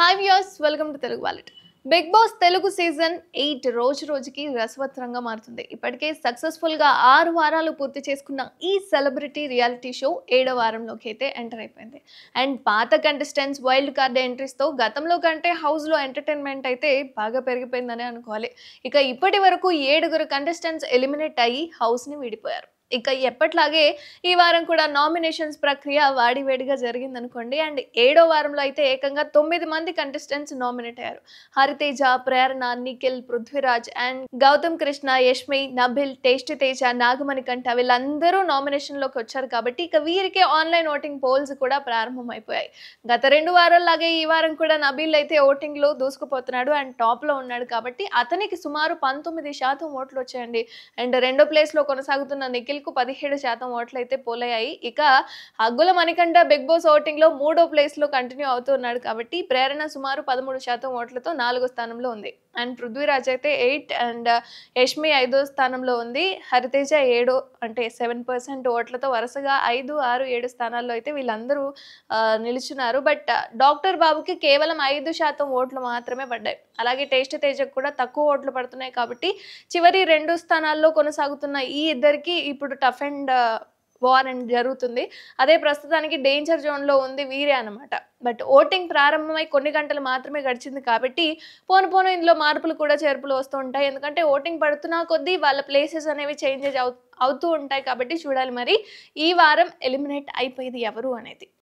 hi viewers welcome to Telugu wallet Bigg Boss Telugu season eight రోజు రోజుకి రసవత్రంగా మారుతుంది ఇప్పటికే సక్సెస్ఫుల్గా ఆరు వారాలు పూర్తి చేసుకున్న ఈ సెలబ్రిటీ రియాలిటీ షో ఏడో వారంలోకి అయితే ఎంటర్ అయిపోయింది అండ్ పాత కంటెస్టెంట్స్ వైల్డ్ కార్డ్ ఎంట్రీస్తో గతంలో కంటే హౌస్లో ఎంటర్టైన్మెంట్ అయితే బాగా పెరిగిపోయిందని అనుకోవాలి ఇక ఇప్పటి వరకు ఏడుగురు కంటెస్టెంట్స్ ఎలిమినేట్ అయ్యి హౌస్ని విడిపోయారు ఇక ఎప్పట్లాగే ఈ వారం కూడా నామినేషన్స్ ప్రక్రియ వాడివేడిగా జరిగిందనుకోండి అండ్ ఏడో వారంలో అయితే ఏకంగా తొమ్మిది మంది కంటెస్టెంట్స్ నామినేట్ అయ్యారు హరితేజ ప్రేరణ నిఖిల్ పృథ్వీరాజ్ అండ్ గౌతమ్ కృష్ణ యష్మి నభిల్ టేస్ట్ తేజ నాగమణి కంట వీళ్ళందరూ నామినేషన్లోకి వచ్చారు కాబట్టి ఇక వీరికే ఆన్లైన్ ఓటింగ్ పోల్స్ కూడా ప్రారంభమైపోయాయి గత రెండు వారాల్లాగే ఈ వారం కూడా నభిల్ అయితే ఓటింగ్లో దూసుకుపోతున్నాడు అండ్ టాప్లో ఉన్నాడు కాబట్టి అతనికి సుమారు పంతొమ్మిది శాతం ఓట్లు వచ్చాయండి అండ్ రెండో ప్లేస్లో కొనసాగుతున్న నిఖిల్ కు పదిహేడు శాతం ఓట్లు అయితే పోలయ్యాయి ఇక హగ్గుల మణికంఠ బిగ్ బాస్ ఓటింగ్ లో మూడో ప్లేస్ లో కంటిన్యూ అవుతున్నాడు కాబట్టి ప్రేరణ సుమారు పదమూడు శాతం ఓట్లతో నాలుగో స్థానంలో ఉంది అండ్ పృథ్వీరాజ్ అయితే ఎయిట్ అండ్ uh, యష్మి ఐదో స్థానంలో ఉంది హరితేజ ఏడో అంటే సెవెన్ పర్సెంట్ ఓట్లతో వరుసగా ఐదు ఆరు ఏడు స్థానాల్లో అయితే వీళ్ళందరూ uh, నిలుచున్నారు బట్ uh, డాక్టర్ బాబుకి కేవలం ఐదు శాతం ఓట్లు మాత్రమే పడ్డాయి అలాగే టేస్ట్ తేజకు కూడా తక్కువ ఓట్లు పడుతున్నాయి కాబట్టి చివరి రెండు స్థానాల్లో కొనసాగుతున్న ఈ ఇద్దరికి ఇప్పుడు టఫ్ అండ్ వార్ అండ్ జరుగుతుంది అదే ప్రస్తుతానికి డేంజర్ జోన్లో ఉంది వీరే అనమాట బట్ ఓటింగ్ ప్రారంభమై కొన్ని గంటలు మాత్రమే గడిచింది కాబట్టి పోను పోను ఇందులో మార్పులు కూడా చేర్పులు వస్తూ ఉంటాయి ఎందుకంటే ఓటింగ్ పడుతున్నా కొద్దీ వాళ్ళ ప్లేసెస్ అనేవి చేంజెస్ అవుతూ ఉంటాయి కాబట్టి చూడాలి మరి ఈ వారం ఎలిమినేట్ అయిపోయేది ఎవరు అనేది